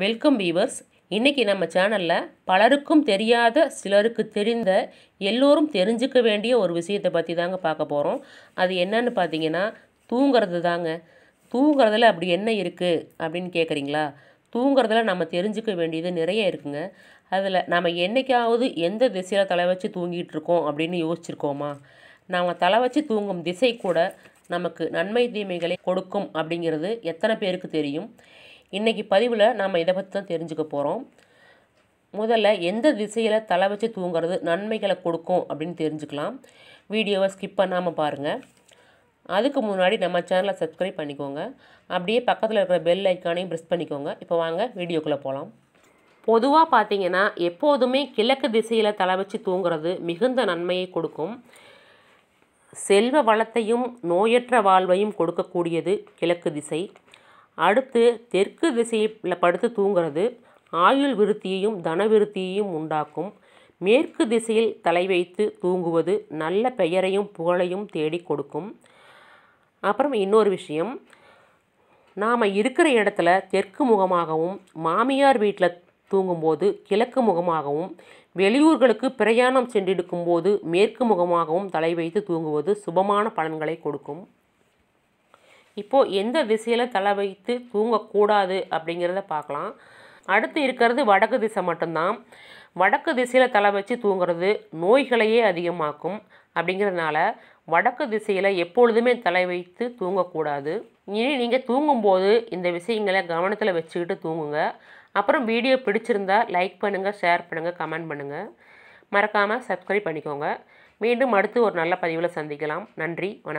welcome viewers இன்றைக்கி நம்ம சேனலில் பலருக்கும் தெரியாத சிலருக்கு தெரிந்த எல்லோரும் தெரிஞ்சுக்க வேண்டிய ஒரு விஷயத்தை பற்றி தாங்க பார்க்க போகிறோம் அது என்னன்னு பார்த்தீங்கன்னா தூங்கிறது தாங்க தூங்கிறதுல அப்படி என்ன இருக்குது அப்படின்னு கேட்குறீங்களா தூங்கிறதுல நம்ம தெரிஞ்சுக்க வேண்டியது நிறைய இருக்குங்க அதில் நம்ம என்றைக்காவது எந்த திசையில் தலை வச்சு தூங்கிட்டு இருக்கோம் அப்படின்னு யோசிச்சிருக்கோமா நாம் தலை வச்சு தூங்கும் திசை கூட நமக்கு நன்மை தீமைகளை கொடுக்கும் அப்படிங்கிறது எத்தனை பேருக்கு தெரியும் இன்றைக்கி பதிவில் நாம் இதை பற்றி தான் தெரிஞ்சுக்க போகிறோம் முதல்ல எந்த திசையில் தலை வச்சு தூங்குறது நன்மைகளை கொடுக்கும் அப்படின்னு தெரிஞ்சுக்கலாம் வீடியோவை ஸ்கிப் பண்ணாமல் பாருங்கள் அதுக்கு முன்னாடி நம்ம சேனலை சப்ஸ்கிரைப் பண்ணிக்கோங்க அப்படியே பக்கத்தில் இருக்கிற பெல் ஐக்கானையும் ப்ரெஸ் பண்ணிக்கோங்க இப்போ வாங்க வீடியோக்குள்ளே போகலாம் பொதுவாக பார்த்தீங்கன்னா எப்போதுமே கிழக்கு திசையில் தலை வச்சு தூங்குறது மிகுந்த நன்மையை கொடுக்கும் செல்வ வளத்தையும் நோயற்ற வாழ்வையும் கொடுக்கக்கூடியது கிழக்கு திசை அடுத்து தெற்கு திசையில் படுத்து தூங்கிறது ஆயுள் விருத்தியையும் விருத்தியையும் உண்டாக்கும் மேற்கு திசையில் தலை வைத்து தூங்குவது நல்ல பெயரையும் புகழையும் தேடி கொடுக்கும் அப்புறம் இன்னொரு விஷயம் நாம் இருக்கிற இடத்துல தெற்கு முகமாகவும் மாமியார் வீட்டில் தூங்கும்போது கிழக்கு முகமாகவும் வெளியூர்களுக்கு பிரயாணம் சென்றிருக்கும்போது மேற்கு முகமாகவும் தலை வைத்து தூங்குவது சுபமான பலன்களை கொடுக்கும் இப்போது எந்த திசையில் தலை வைத்து தூங்கக்கூடாது அப்படிங்கிறத பார்க்கலாம் அடுத்து இருக்கிறது வடக்கு திசை மட்டும்தான் வடக்கு திசையில் தலை வச்சு தூங்குறது நோய்களையே அதிகமாக்கும் அப்படிங்கிறதுனால வடக்கு திசையில் எப்பொழுதுமே தலை வைத்து தூங்கக்கூடாது இனி நீங்கள் தூங்கும்போது இந்த விஷயங்களை கவனத்தில் வச்சுக்கிட்டு தூங்குங்க அப்புறம் வீடியோ பிடிச்சிருந்தா லைக் பண்ணுங்கள் ஷேர் பண்ணுங்கள் கமெண்ட் பண்ணுங்கள் மறக்காமல் சப்ஸ்கிரைப் பண்ணிக்கோங்க மீண்டும் அடுத்து ஒரு நல்ல பதிவில் சந்திக்கலாம் நன்றி வணக்கம்